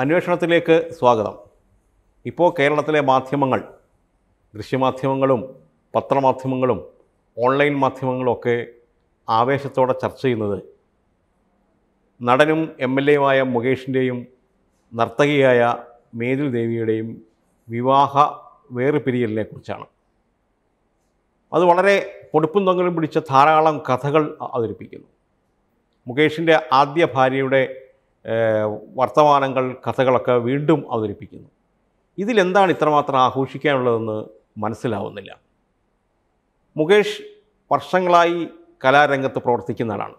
അന്വേഷണത്തിലേക്ക് സ്വാഗതം ഇപ്പോൾ കേരളത്തിലെ മാധ്യമങ്ങൾ ദൃശ്യമാധ്യമങ്ങളും പത്രമാധ്യമങ്ങളും ഓൺലൈൻ മാധ്യമങ്ങളൊക്കെ ആവേശത്തോടെ ചർച്ച ചെയ്യുന്നത് നടനും എം എൽ എയുമായ മുകേഷിൻ്റെയും നർത്തകിയായ മേതിൽ ദേവിയുടെയും വിവാഹ വേർപിരിയലിനെ കുറിച്ചാണ് അത് വളരെ പൊടുപ്പും തൊങ്ങലും പിടിച്ച ധാരാളം കഥകൾ അവതരിപ്പിക്കുന്നു മുകേഷിൻ്റെ ആദ്യ ഭാര്യയുടെ വർത്തമാനങ്ങൾ കഥകളൊക്കെ വീണ്ടും അവതരിപ്പിക്കുന്നു ഇതിലെന്താണ് ഇത്രമാത്രം ആഘോഷിക്കാനുള്ളതെന്ന് മനസ്സിലാവുന്നില്ല മുകേഷ് വർഷങ്ങളായി കലാരംഗത്ത് പ്രവർത്തിക്കുന്ന ആളാണ്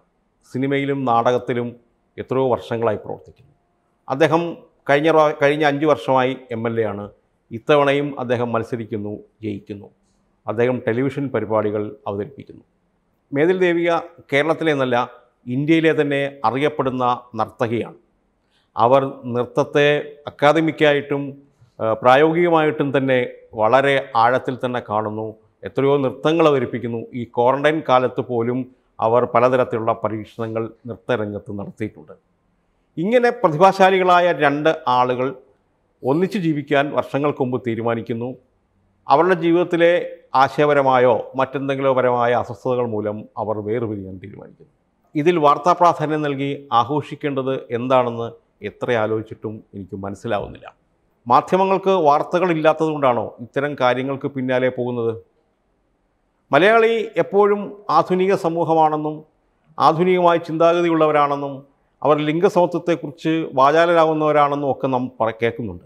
സിനിമയിലും നാടകത്തിലും എത്രയോ വർഷങ്ങളായി പ്രവർത്തിക്കുന്നു അദ്ദേഹം കഴിഞ്ഞ കഴിഞ്ഞ അഞ്ച് വർഷമായി എം എൽ എ ആണ് ഇത്തവണയും അദ്ദേഹം മത്സരിക്കുന്നു ജയിക്കുന്നു അദ്ദേഹം ടെലിവിഷൻ പരിപാടികൾ അവതരിപ്പിക്കുന്നു മേതിൽ ദേവിക കേരളത്തിലെ എന്നല്ല ഇന്ത്യയിലെ തന്നെ അറിയപ്പെടുന്ന നർത്തകിയാണ് അവർ നൃത്തത്തെ അക്കാദമിക്കായിട്ടും പ്രായോഗികമായിട്ടും തന്നെ വളരെ ആഴത്തിൽ തന്നെ കാണുന്നു എത്രയോ നൃത്തങ്ങൾ അവതരിപ്പിക്കുന്നു ഈ ക്വാറൻറ്റൈൻ കാലത്ത് പോലും അവർ പലതരത്തിലുള്ള പരീക്ഷണങ്ങൾ നൃത്തരംഗത്ത് നടത്തിയിട്ടുണ്ട് ഇങ്ങനെ പ്രതിഭാശാലികളായ രണ്ട് ആളുകൾ ഒന്നിച്ചു ജീവിക്കാൻ വർഷങ്ങൾക്ക് മുമ്പ് തീരുമാനിക്കുന്നു അവരുടെ ജീവിതത്തിലെ ആശയപരമായോ മറ്റെന്തെങ്കിലും പരമായ അസ്വസ്ഥതകൾ മൂലം അവർ വേർപിരിയാൻ തീരുമാനിക്കുന്നു ഇതിൽ വാർത്താ പ്രാധാന്യം നൽകി ആഘോഷിക്കേണ്ടത് എന്താണെന്ന് എത്ര ആലോചിച്ചിട്ടും എനിക്ക് മനസ്സിലാവുന്നില്ല മാധ്യമങ്ങൾക്ക് കൊണ്ടാണോ ഇത്തരം കാര്യങ്ങൾക്ക് പിന്നാലെ പോകുന്നത് മലയാളി എപ്പോഴും ആധുനിക സമൂഹമാണെന്നും ആധുനികമായ ചിന്താഗതിയുള്ളവരാണെന്നും അവർ ലിംഗസമത്വത്തെക്കുറിച്ച് വാചാലരാകുന്നവരാണെന്നും ഒക്കെ നാം കേൾക്കുന്നുണ്ട്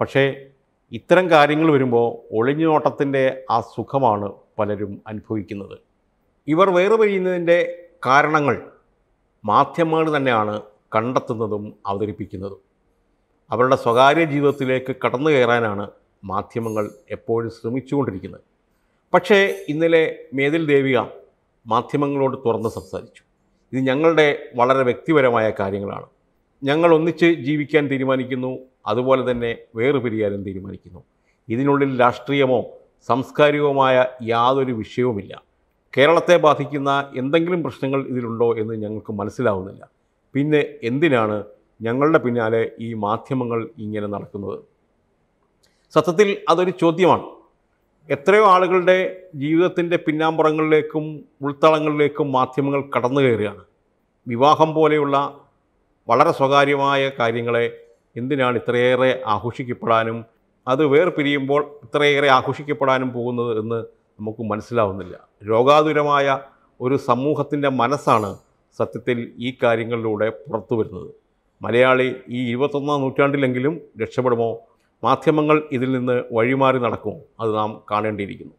പക്ഷേ ഇത്തരം കാര്യങ്ങൾ വരുമ്പോൾ ഒളിഞ്ഞുനോട്ടത്തിൻ്റെ ആ സുഖമാണ് പലരും അനുഭവിക്കുന്നത് ഇവർ വേർപിരിയുന്നതിൻ്റെ കാരണങ്ങൾ മാധ്യമങ്ങൾ തന്നെയാണ് കണ്ടെത്തുന്നതും അവതരിപ്പിക്കുന്നതും അവരുടെ സ്വകാര്യ ജീവിതത്തിലേക്ക് കടന്നു കയറാനാണ് മാധ്യമങ്ങൾ എപ്പോഴും ശ്രമിച്ചുകൊണ്ടിരിക്കുന്നത് പക്ഷേ ഇന്നലെ മേതിൽ ദേവിക മാധ്യമങ്ങളോട് തുറന്ന് സംസാരിച്ചു ഇത് ഞങ്ങളുടെ വളരെ വ്യക്തിപരമായ കാര്യങ്ങളാണ് ഞങ്ങൾ ഒന്നിച്ച് ജീവിക്കാൻ തീരുമാനിക്കുന്നു അതുപോലെ തന്നെ പിരിയാനും തീരുമാനിക്കുന്നു ഇതിനുള്ളിൽ രാഷ്ട്രീയമോ സാംസ്കാരികവുമായ യാതൊരു വിഷയവുമില്ല കേരളത്തെ ബാധിക്കുന്ന എന്തെങ്കിലും പ്രശ്നങ്ങൾ ഇതിലുണ്ടോ എന്ന് ഞങ്ങൾക്ക് മനസ്സിലാവുന്നില്ല പിന്നെ എന്തിനാണ് ഞങ്ങളുടെ പിന്നാലെ ഈ മാധ്യമങ്ങൾ ഇങ്ങനെ നടക്കുന്നത് സത്യത്തിൽ അതൊരു ചോദ്യമാണ് എത്രയോ ആളുകളുടെ ജീവിതത്തിൻ്റെ പിന്നാമ്പുറങ്ങളിലേക്കും ഉൾത്തളങ്ങളിലേക്കും മാധ്യമങ്ങൾ കടന്നു കയറുകയാണ് വിവാഹം പോലെയുള്ള വളരെ സ്വകാര്യമായ കാര്യങ്ങളെ എന്തിനാണ് ഇത്രയേറെ ആഘോഷിക്കപ്പെടാനും അത് പിരിയുമ്പോൾ ഇത്രയേറെ ആഘോഷിക്കപ്പെടാനും പോകുന്നത് എന്ന് നമുക്ക് മനസ്സിലാവുന്നില്ല രോഗാതുരമായ ഒരു സമൂഹത്തിൻ്റെ മനസ്സാണ് സത്യത്തിൽ ഈ കാര്യങ്ങളിലൂടെ പുറത്തു വരുന്നത് മലയാളി ഈ ഇരുപത്തൊന്നാം നൂറ്റാണ്ടിലെങ്കിലും രക്ഷപ്പെടുമോ മാധ്യമങ്ങൾ ഇതിൽ നിന്ന് വഴിമാറി നടക്കുമോ അത് നാം കാണേണ്ടിയിരിക്കുന്നു